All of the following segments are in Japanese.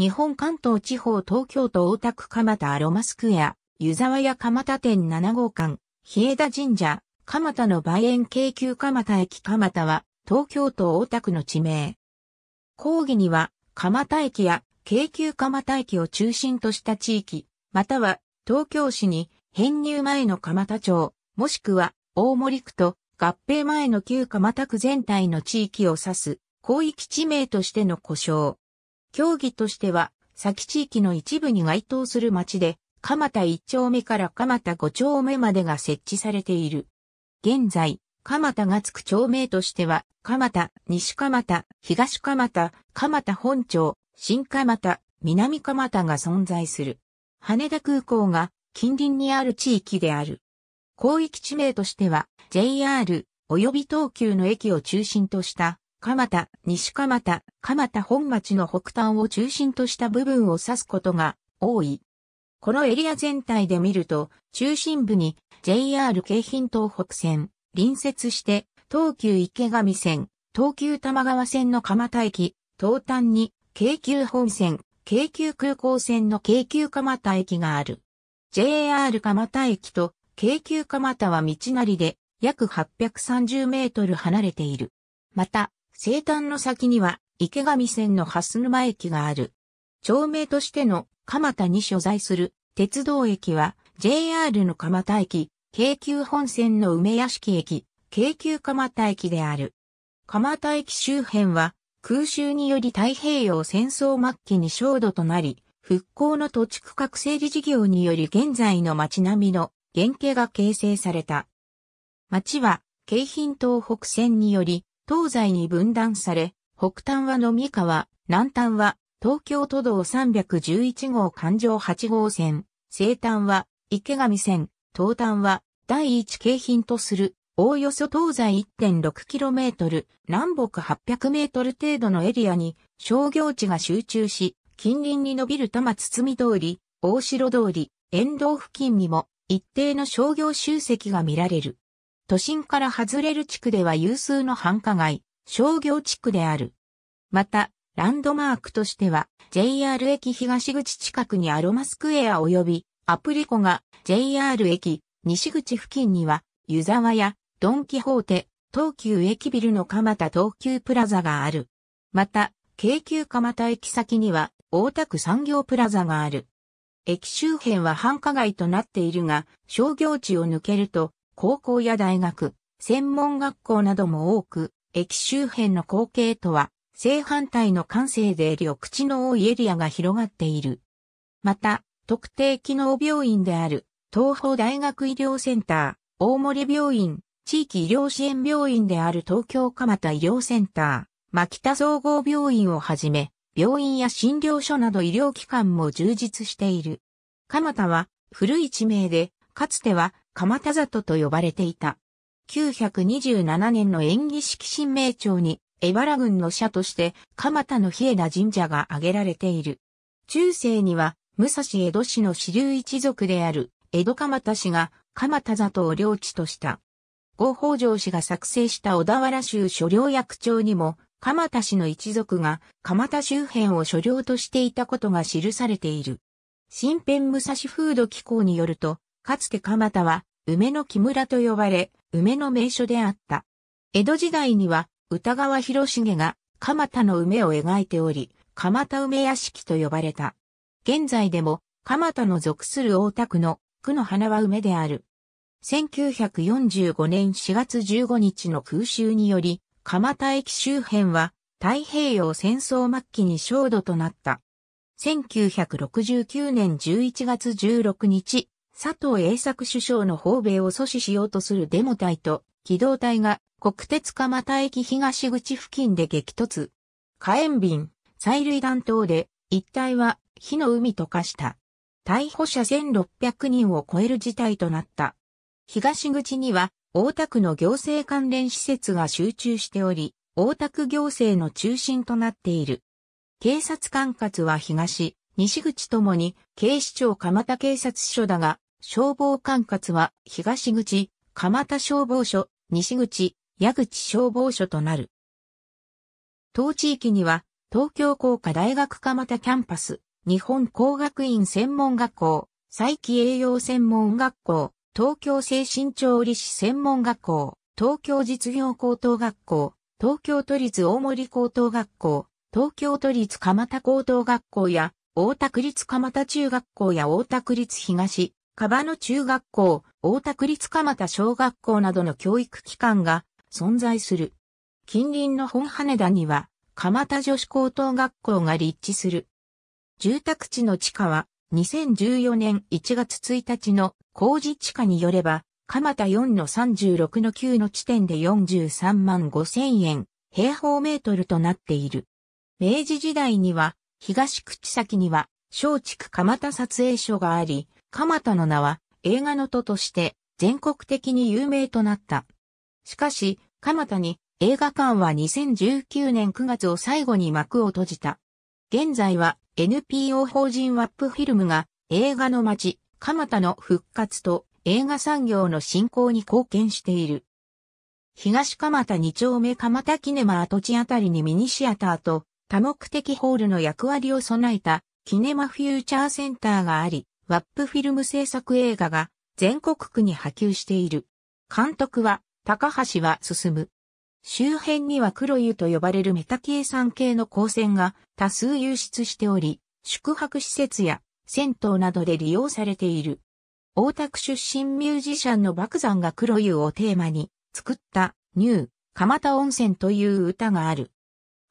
日本関東地方東京都大田区蒲田アロマスクエア、湯沢屋蒲田店7号館、日枝神社、蒲田の梅園京急蒲田駅蒲田は、東京都大田区の地名。講義には、蒲田駅や京急蒲田駅を中心とした地域、または東京市に編入前の蒲田町、もしくは大森区と合併前の旧蒲田区全体の地域を指す広域地名としての故障。競技としては、先地域の一部に該当する町で、蒲田一丁目から蒲田五丁目までが設置されている。現在、蒲田がつく町名としては、蒲田、西蒲田、東蒲田、蒲田本町、新蒲田、南蒲田が存在する。羽田空港が近隣にある地域である。広域地名としては、JR 及び東急の駅を中心とした蒲田、西蒲田、蒲田本町の北端を中心とした部分を指すことが多い。このエリア全体で見ると、中心部に JR 京浜東北線、隣接して、東急池上線、東急玉川線の蒲田駅、東端に、京急本線、京急空港線の京急蒲田駅がある。JR 蒲田駅と京急蒲田は道なりで約830メートル離れている。また、生誕の先には池上線の蓮沼駅がある。町名としての蒲田に所在する鉄道駅は JR の蒲田駅、京急本線の梅屋敷駅、京急蒲田駅である。蒲田駅周辺は空襲により太平洋戦争末期に焦土となり、復興の土地区画整理事業により現在の町並みの原型が形成された。町は、京浜東北線により、東西に分断され、北端は飲み川、南端は東京都道311号環状8号線、西端は池上線、東端は第一京浜とする、おおよそ東西 1.6km、南北 800m 程度のエリアに商業地が集中し、近隣に伸びる多摩堤通り、大城通り、沿道付近にも一定の商業集積が見られる。都心から外れる地区では有数の繁華街、商業地区である。また、ランドマークとしては、JR 駅東口近くにアロマスクエア及び、アプリコが JR 駅西口付近には、湯沢やドンキホーテ、東急駅ビルの蒲田東急プラザがある。また、京急蒲田駅先には、大田区産業プラザがある。駅周辺は繁華街となっているが、商業地を抜けると、高校や大学、専門学校なども多く、駅周辺の光景とは正反対の感性で緑地の多いエリアが広がっている。また、特定機能病院である東方大学医療センター、大森病院、地域医療支援病院である東京蒲田医療センター、牧田総合病院をはじめ、病院や診療所など医療機関も充実している。蒲田は古い地名で、かつては鎌田里と呼ばれていた。927年の演技式神明庁に、江原郡の社として、鎌田の日枝神社が挙げられている。中世には、武蔵江戸市の支流一族である、江戸鎌田氏が、鎌田里を領地とした。ご法条氏が作成した小田原州所領役帳にも、鎌田氏の一族が鎌田周辺を所領としていたことが記されている。新編武蔵風土機構によると、かつて蒲田は、梅の木村と呼ばれ、梅の名所であった。江戸時代には、歌川広重が、蒲田の梅を描いており、蒲田梅屋敷と呼ばれた。現在でも、蒲田の属する大田区の、区の花は梅である。1945年4月15日の空襲により、蒲田駅周辺は、太平洋戦争末期に焦土となった。1969年11月16日、佐藤栄作首相の訪米を阻止しようとするデモ隊と機動隊が国鉄蒲田駅東口付近で激突。火炎瓶、催涙弾等で一帯は火の海と化した。逮捕者1600人を超える事態となった。東口には大田区の行政関連施設が集中しており、大田区行政の中心となっている。警察管轄は東、西口ともに警視庁蒲田警察署だが、消防管轄は東口、蒲田消防署、西口、矢口消防署となる。当地域には、東京工科大学蒲田キャンパス、日本工学院専門学校、再起栄養専門学校、東京精神調理師専門学校、東京実業高等学校、東京都立大森高等学校、東京都立蒲田高等学校や、大田区立蒲田中学校や大田区立東、バの中学校、大田区立蒲田小学校などの教育機関が存在する。近隣の本羽田には、蒲田女子高等学校が立地する。住宅地の地価は、2014年1月1日の工事地価によれば、蒲田4の36の9の地点で43万5千円、平方メートルとなっている。明治時代には、東口先には、小畜蒲田撮影所があり、鎌田の名は映画の都として全国的に有名となった。しかし、鎌田に映画館は2019年9月を最後に幕を閉じた。現在は NPO 法人ワップフィルムが映画の街、鎌田の復活と映画産業の振興に貢献している。東鎌田2丁目鎌田キネマ跡地あたりにミニシアターと多目的ホールの役割を備えたキネマフューチャーセンターがあり、ワップフィルム制作映画が全国区に波及している。監督は高橋は進む。周辺には黒湯と呼ばれるメタ計算系の光線が多数流出しており、宿泊施設や銭湯などで利用されている。大田区出身ミュージシャンの爆山が黒湯をテーマに作ったニュー蒲田温泉という歌がある。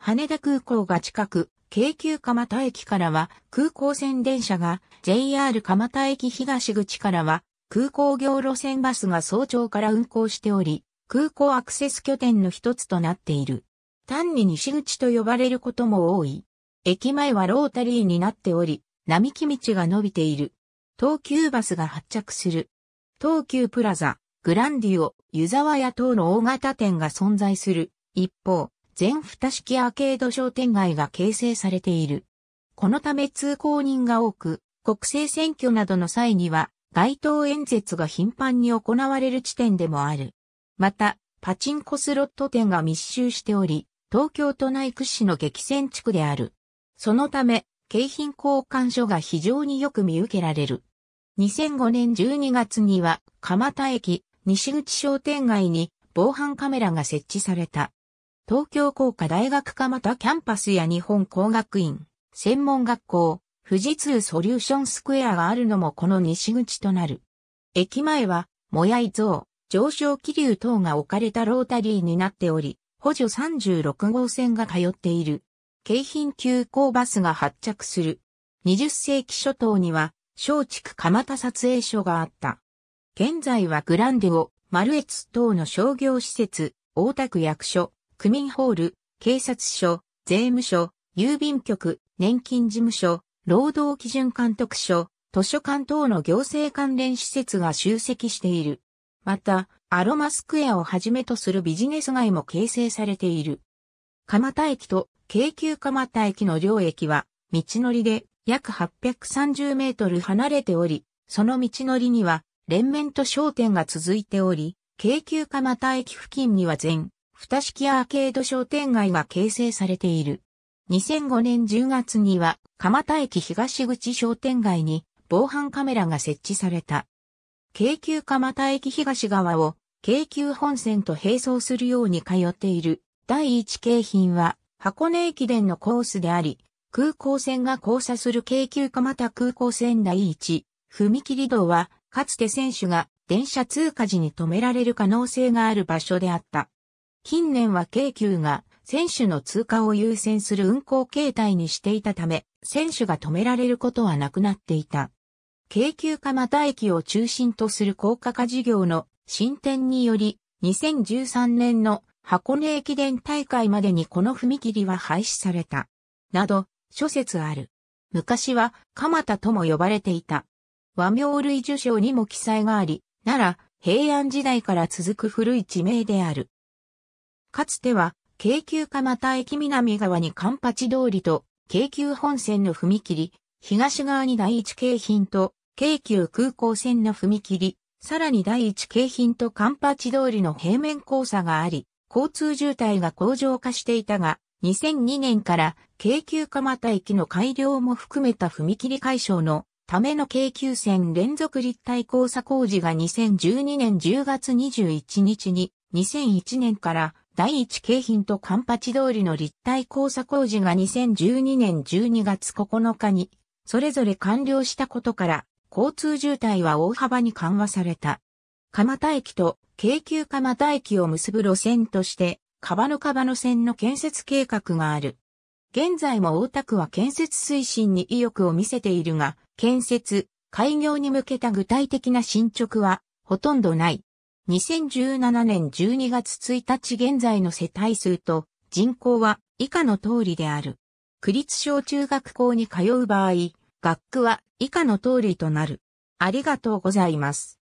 羽田空港が近く、京急蒲田駅からは空港線電車が、JR 蒲田駅東口からは空港業路線バスが早朝から運行しており、空港アクセス拠点の一つとなっている。単に西口と呼ばれることも多い。駅前はロータリーになっており、並木道が伸びている。東急バスが発着する。東急プラザ、グランディオ、湯沢屋等の大型店が存在する。一方、全蓋式アーケード商店街が形成されている。このため通行人が多く、国政選挙などの際には、街頭演説が頻繁に行われる地点でもある。また、パチンコスロット店が密集しており、東京都内屈指の激戦地区である。そのため、景品交換所が非常によく見受けられる。2005年12月には、蒲田駅、西口商店街に防犯カメラが設置された。東京工科大学蒲田キャンパスや日本工学院、専門学校、富士通ソリューションスクエアがあるのもこの西口となる。駅前は、もやい像、上昇気流等が置かれたロータリーになっており、補助36号線が通っている。京浜急行バスが発着する。20世紀初頭には、松竹蒲田撮影所があった。現在はグランデオ、マルエツ等の商業施設、大田区役所、区民ホール、警察署、税務署、郵便局、年金事務所、労働基準監督署、図書館等の行政関連施設が集積している。また、アロマスクエアをはじめとするビジネス街も形成されている。蒲田駅と京急蒲田駅の両駅は、道のりで約830メートル離れており、その道のりには連綿と商店が続いており、京急蒲田駅付近には全二式アーケード商店街が形成されている。2005年10月には、蒲田駅東口商店街に防犯カメラが設置された。京急蒲田駅東側を京急本線と並走するように通っている第一京浜は箱根駅伝のコースであり、空港線が交差する京急蒲田空港線第一踏切道は、かつて選手が電車通過時に止められる可能性がある場所であった。近年は京急が選手の通過を優先する運行形態にしていたため、選手が止められることはなくなっていた。京急蒲田駅を中心とする高架化事業の進展により、2013年の箱根駅伝大会までにこの踏切は廃止された。など、諸説ある。昔は蒲田とも呼ばれていた。和名類受賞にも記載があり、なら平安時代から続く古い地名である。かつては、京急蒲田駅南側にカンパチ通りと、京急本線の踏切、東側に第一京浜と、京急空港線の踏切、さらに第一京浜とカンパチ通りの平面交差があり、交通渋滞が向上化していたが、2002年から京急蒲田駅の改良も含めた踏切解消のための京急線連続立体交差工事が2012年10月21日に2001年から第一京浜とカンパチ通りの立体交差工事が2012年12月9日に、それぞれ完了したことから、交通渋滞は大幅に緩和された。蒲田駅と京急蒲田駅を結ぶ路線として、川の川の線の建設計画がある。現在も大田区は建設推進に意欲を見せているが、建設、開業に向けた具体的な進捗はほとんどない。2017年12月1日現在の世帯数と人口は以下の通りである。区立小中学校に通う場合、学区は以下の通りとなる。ありがとうございます。